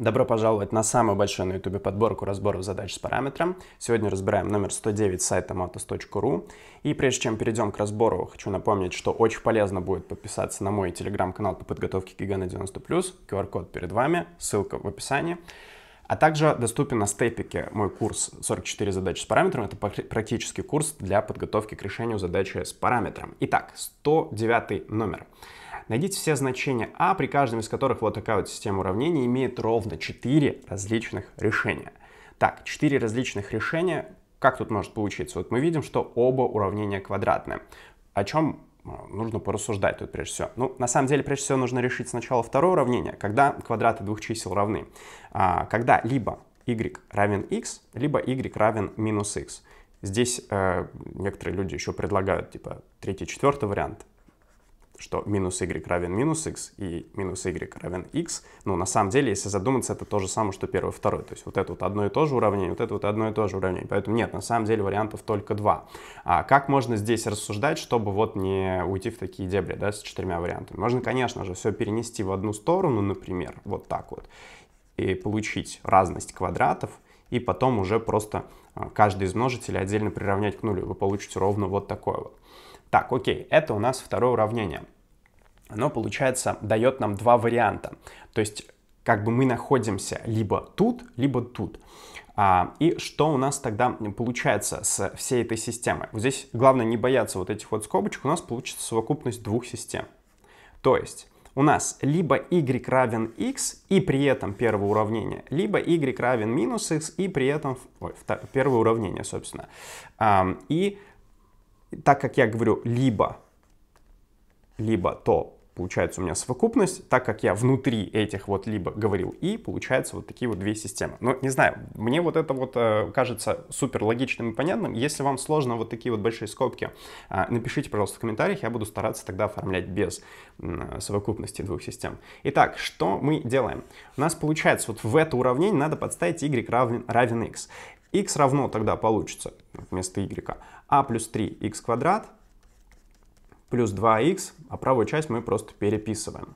Добро пожаловать на самую большую на YouTube подборку разборов задач с параметром. Сегодня разбираем номер 109 сайта matos.ru. И прежде чем перейдем к разбору, хочу напомнить, что очень полезно будет подписаться на мой телеграм-канал по подготовке к ЕГЭ на 90+, QR-код перед вами, ссылка в описании. А также доступен на степике мой курс 44 задачи с параметром. Это практический курс для подготовки к решению задачи с параметром. Итак, 109 номер. Найдите все значения А, при каждом из которых вот такая вот система уравнений имеет ровно 4 различных решения. Так, 4 различных решения, как тут может получиться? Вот мы видим, что оба уравнения квадратные. О чем э, нужно порассуждать тут прежде всего. Ну, на самом деле, прежде всего нужно решить сначала второе уравнение, когда квадраты двух чисел равны. А, когда либо y равен x, либо y равен минус x. Здесь э, некоторые люди еще предлагают, типа, третий, четвертый вариант что минус y равен минус x и минус y равен x, ну, на самом деле, если задуматься, это то же самое, что первое и второе. То есть вот это вот одно и то же уравнение, вот это вот одно и то же уравнение. Поэтому нет, на самом деле вариантов только два. А как можно здесь рассуждать, чтобы вот не уйти в такие дебри, да, с четырьмя вариантами? Можно, конечно же, все перенести в одну сторону, например, вот так вот, и получить разность квадратов, и потом уже просто а, каждый из множителей отдельно приравнять к нулю. Вы получите ровно вот такое вот. Так, окей, это у нас второе уравнение оно, получается, дает нам два варианта. То есть как бы мы находимся либо тут, либо тут. А, и что у нас тогда получается с всей этой системой? Вот здесь главное не бояться вот этих вот скобочек, у нас получится совокупность двух систем. То есть у нас либо y равен x и при этом первое уравнение, либо y равен минус x и при этом ой, первое уравнение, собственно. А, и так как я говорю либо, либо, то Получается у меня совокупность, так как я внутри этих вот либо говорил и, получается вот такие вот две системы. Но не знаю, мне вот это вот э, кажется супер логичным и понятным. Если вам сложно вот такие вот большие скобки, э, напишите, пожалуйста, в комментариях, я буду стараться тогда оформлять без э, совокупности двух систем. Итак, что мы делаем? У нас получается вот в это уравнение надо подставить y равен, равен x. x равно тогда получится вместо y а плюс 3 x квадрат плюс 2х, а правую часть мы просто переписываем.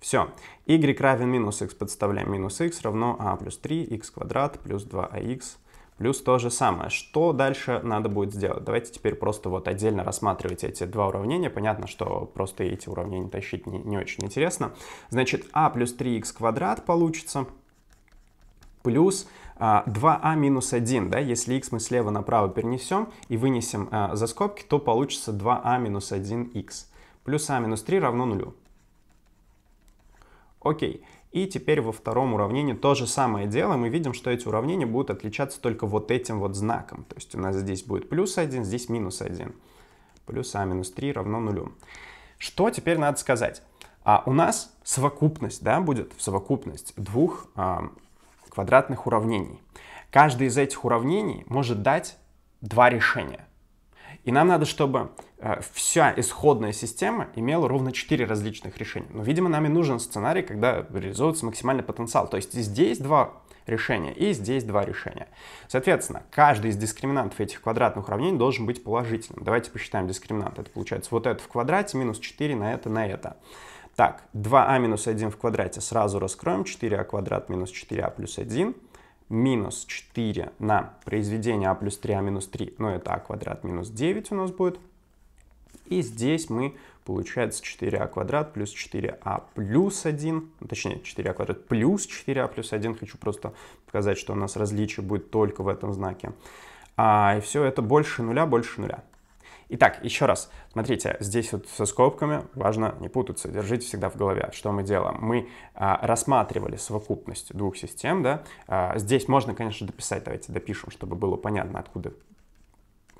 Все. y равен минус x, подставляем минус x равно а плюс 3, x квадрат плюс 2ax плюс то же самое. Что дальше надо будет сделать? Давайте теперь просто вот отдельно рассматривать эти два уравнения. Понятно, что просто эти уравнения тащить не, не очень интересно. Значит, а плюс 3х квадрат получится плюс 2а а минус 1, да, если x мы слева направо перенесем и вынесем а, за скобки, то получится 2а а минус 1х. Плюс а минус 3 равно 0. Окей. И теперь во втором уравнении то же самое дело. Мы видим, что эти уравнения будут отличаться только вот этим вот знаком. То есть у нас здесь будет плюс 1, здесь минус 1. Плюс а минус 3 равно 0. Что теперь надо сказать? А у нас совокупность, да, будет совокупность двух а, квадратных уравнений. Каждое из этих уравнений может дать два решения. И нам надо, чтобы э, вся исходная система имела ровно 4 различных решения. Но, видимо, нам и нужен сценарий, когда реализуется максимальный потенциал. То есть здесь два решения и здесь два решения. Соответственно, каждый из дискриминантов этих квадратных уравнений должен быть положительным. Давайте посчитаем дискриминант. Это получается вот это в квадрате минус 4 на это на это. Так, 2а а минус 1 в квадрате сразу раскроем. 4а квадрат минус 4а плюс 1 минус 4 на произведение а плюс 3а минус 3, но ну, это а квадрат минус 9 у нас будет. И здесь мы, получается, 4а квадрат плюс 4а плюс 1, ну, точнее, 4а квадрат плюс 4а плюс 1. Хочу просто показать, что у нас различие будет только в этом знаке. А, и все это больше нуля, больше нуля. Итак, еще раз, смотрите, здесь вот со скобками важно не путаться, держите всегда в голове, что мы делаем. Мы а, рассматривали совокупность двух систем, да, а, здесь можно, конечно, дописать, давайте допишем, чтобы было понятно, откуда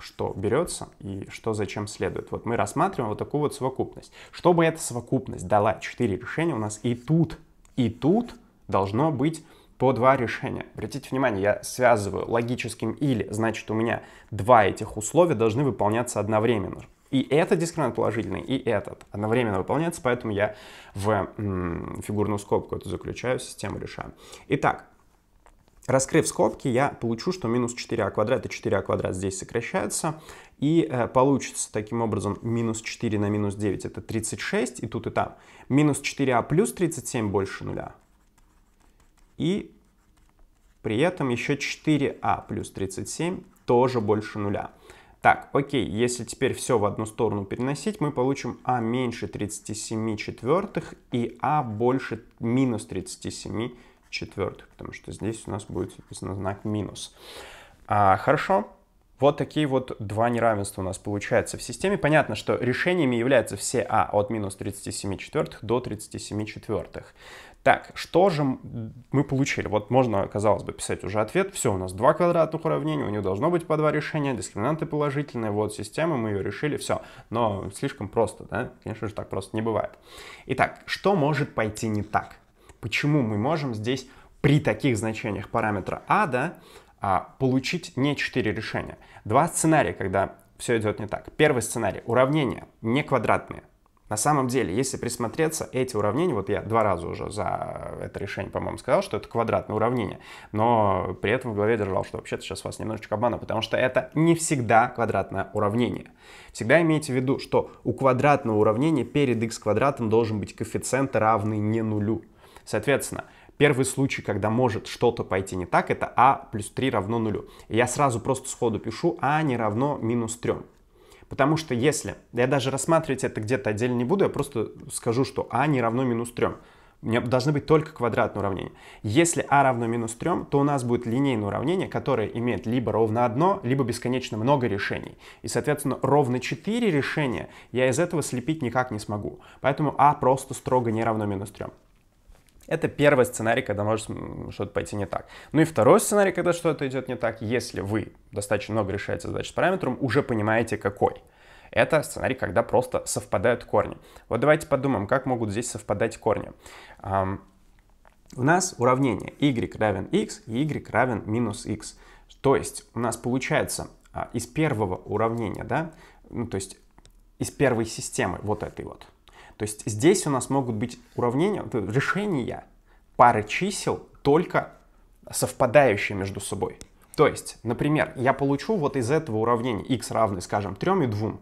что берется и что зачем следует. Вот мы рассматриваем вот такую вот совокупность. Чтобы эта совокупность дала четыре решения, у нас и тут, и тут должно быть по два решения. Обратите внимание, я связываю логическим или, значит, у меня два этих условия должны выполняться одновременно. И этот дискриминант положительный, и этот одновременно выполняется, поэтому я в м, фигурную скобку эту заключаю, систему решаю. Итак, раскрыв скобки, я получу, что минус 4а квадрат и 4а квадрат здесь сокращаются, и э, получится таким образом минус 4 на минус 9 это 36, и тут и там. Минус 4а плюс 37 больше нуля. И при этом еще 4а плюс 37 тоже больше нуля. Так, окей, если теперь все в одну сторону переносить, мы получим а меньше 37 четвертых и а больше минус 37 четвертых, потому что здесь у нас будет, соответственно, знак минус. А, хорошо, вот такие вот два неравенства у нас получается в системе. Понятно, что решениями являются все а от минус 37 четвертых до 37 четвертых. Так, что же мы получили? Вот можно, казалось бы, писать уже ответ. Все, у нас два квадратных уравнения, у него должно быть по два решения, дискриминанты положительные, вот система, мы ее решили, все. Но слишком просто, да? Конечно же, так просто не бывает. Итак, что может пойти не так? Почему мы можем здесь при таких значениях параметра а, да, а, получить не четыре решения? Два сценария, когда все идет не так. Первый сценарий. Уравнения не квадратные. На самом деле, если присмотреться, эти уравнения, вот я два раза уже за это решение, по-моему, сказал, что это квадратное уравнение, но при этом в голове держал, что вообще-то сейчас вас немножечко обману, потому что это не всегда квадратное уравнение. Всегда имейте в виду, что у квадратного уравнения перед x квадратом должен быть коэффициент равный не нулю. Соответственно, Первый случай, когда может что-то пойти не так, это а плюс 3 равно нулю. Я сразу просто сходу пишу а не равно минус 3. Потому что если, я даже рассматривать это где-то отдельно не буду, я просто скажу, что а не равно минус 3. У меня должны быть только квадратные уравнения. Если а равно минус 3, то у нас будет линейное уравнение, которое имеет либо ровно одно, либо бесконечно много решений. И, соответственно, ровно 4 решения я из этого слепить никак не смогу. Поэтому а просто строго не равно минус 3. Это первый сценарий, когда может что-то пойти не так. Ну и второй сценарий, когда что-то идет не так, если вы достаточно много решаете задачи с параметром, уже понимаете какой. Это сценарий, когда просто совпадают корни. Вот давайте подумаем, как могут здесь совпадать корни. У нас уравнение y равен x и y равен минус x. То есть у нас получается а, из первого уравнения, да, ну то есть из первой системы вот этой вот, то есть здесь у нас могут быть уравнения, решения пары чисел только совпадающие между собой. То есть, например, я получу вот из этого уравнения x равный, скажем, 3 и 2.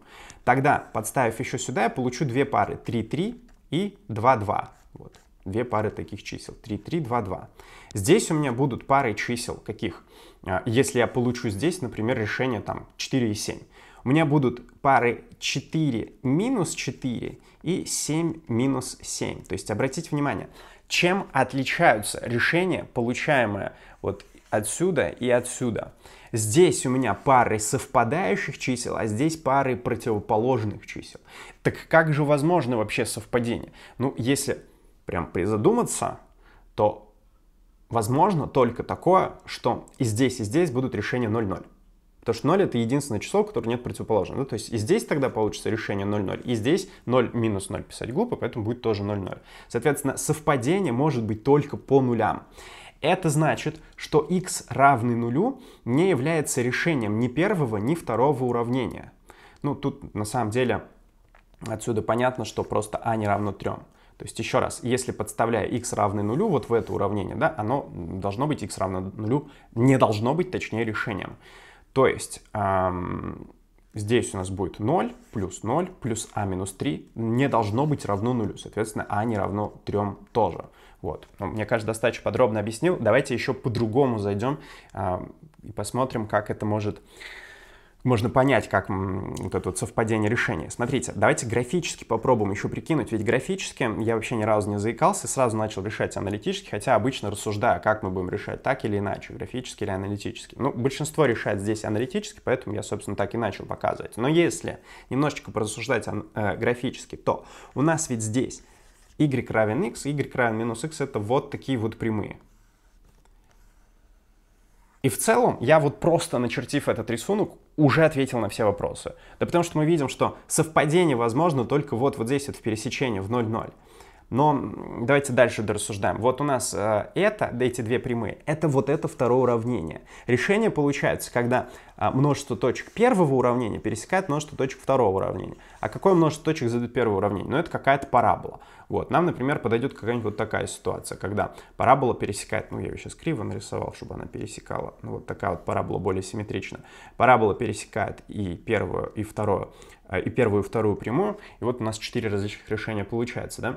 Тогда, подставив еще сюда, я получу две пары 3, 3 и 2, 2. Вот, две пары таких чисел. 3, 3, 2, 2. Здесь у меня будут пары чисел каких? А, если я получу здесь, например, решение там 4 и 7. У меня будут пары 4 минус 4 и 7 минус 7. То есть обратите внимание, чем отличаются решения, получаемые вот отсюда и отсюда. Здесь у меня пары совпадающих чисел, а здесь пары противоположных чисел. Так как же возможно вообще совпадение? Ну, если прям призадуматься, то возможно только такое, что и здесь, и здесь будут решения 0,0. Потому что 0 это единственное число, которое нет противоположного. Ну, то есть и здесь тогда получится решение 0,0, и здесь 0 минус 0 писать глупо, поэтому будет тоже 0,0. Соответственно, совпадение может быть только по нулям. Это значит, что x равный нулю не является решением ни первого, ни второго уравнения. Ну, тут на самом деле отсюда понятно, что просто а не равно 3. То есть еще раз, если подставляя x равный нулю вот в это уравнение, да, оно должно быть x равно нулю, не должно быть, точнее, решением. То есть эм, здесь у нас будет 0 плюс 0 плюс а минус 3 не должно быть равно нулю. Соответственно, а не равно 3 тоже. Вот. Ну, мне кажется, достаточно подробно объяснил. Давайте еще по-другому зайдем э, и посмотрим, как это может можно понять, как вот это вот совпадение решения. Смотрите, давайте графически попробуем еще прикинуть, ведь графически я вообще ни разу не заикался, сразу начал решать аналитически, хотя обычно рассуждаю, как мы будем решать, так или иначе, графически или аналитически. Ну, большинство решает здесь аналитически, поэтому я, собственно, так и начал показывать. Но если немножечко порассуждать э, графически, то у нас ведь здесь y равен x, y равен минус x — это вот такие вот прямые. И в целом я вот просто начертив этот рисунок уже ответил на все вопросы. Да потому что мы видим, что совпадение возможно только вот, вот здесь, вот в пересечении, в 0,0. Но давайте дальше дорассуждаем. Вот у нас э, это, эти две прямые, это вот это второе уравнение. Решение получается, когда а, множество точек первого уравнения пересекает множество точек второго уравнения. А какое множество точек задает первое уравнение? Ну, это какая-то парабола. Вот, нам, например, подойдет какая-нибудь вот такая ситуация, когда парабола пересекает, ну, я ее сейчас криво нарисовал, чтобы она пересекала, ну, вот такая вот парабола более симметрична. Парабола пересекает и первую, и вторую, э, и первую, и вторую прямую, и вот у нас четыре различных решения получается, да?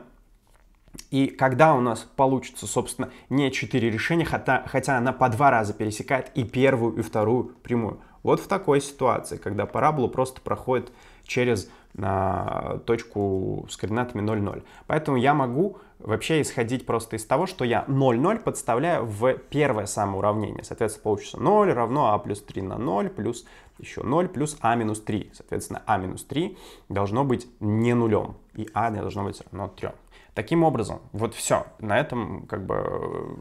И когда у нас получится, собственно, не 4 решения, хотя, хотя она по два раза пересекает и первую, и вторую прямую. Вот в такой ситуации, когда параболу просто проходит через а, точку с координатами 0,0. Поэтому я могу вообще исходить просто из того, что я 0,0 подставляю в первое самое уравнение, Соответственно, получится 0 равно а плюс 3 на 0 плюс еще 0 плюс а минус 3. Соответственно, а минус 3 должно быть не нулем, и а должно быть равно 3. Таким образом, вот все, на этом как бы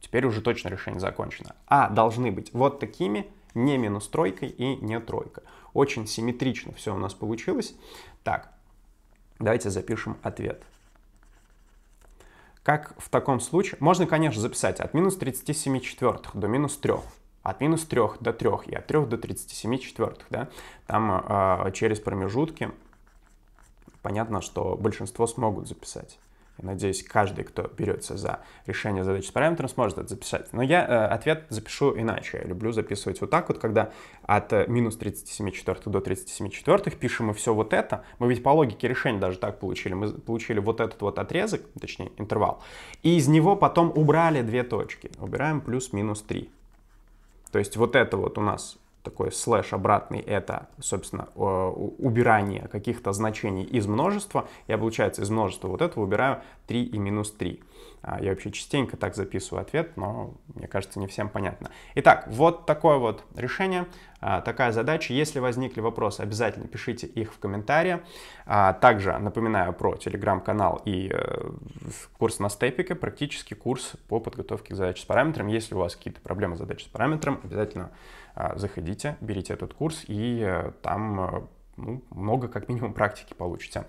теперь уже точно решение закончено. А должны быть вот такими, не минус тройкой и не тройка. Очень симметрично все у нас получилось. Так, давайте запишем ответ. Как в таком случае? Можно, конечно, записать от минус 37 четвертых до минус 3 от минус 3 до 3 и от 3 до 37 четвертых, да, там э, через промежутки понятно, что большинство смогут записать. Я надеюсь, каждый, кто берется за решение задачи с параметром, сможет это записать. Но я э, ответ запишу иначе. Я люблю записывать вот так вот, когда от э, минус 37 четвертых до 37 четвертых пишем мы все вот это. Мы ведь по логике решения даже так получили. Мы получили вот этот вот отрезок, точнее интервал, и из него потом убрали две точки. Убираем плюс-минус 3. То есть вот это вот у нас такой слэш обратный — это, собственно, э, убирание каких-то значений из множества. Я, получается, из множества вот этого убираю 3 и минус 3. А, я вообще частенько так записываю ответ, но мне кажется, не всем понятно. Итак, вот такое вот решение, а, такая задача. Если возникли вопросы, обязательно пишите их в комментарии. А, также напоминаю про телеграм-канал и э, курс на степике, практически курс по подготовке к задаче с параметром. Если у вас какие-то проблемы с задачей с параметром, обязательно заходите, берите этот курс и э, там э, ну, много как минимум практики получите.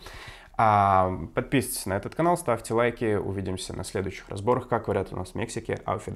А, подписывайтесь на этот канал, ставьте лайки. Увидимся на следующих разборах, как говорят у нас в Мексике. Auf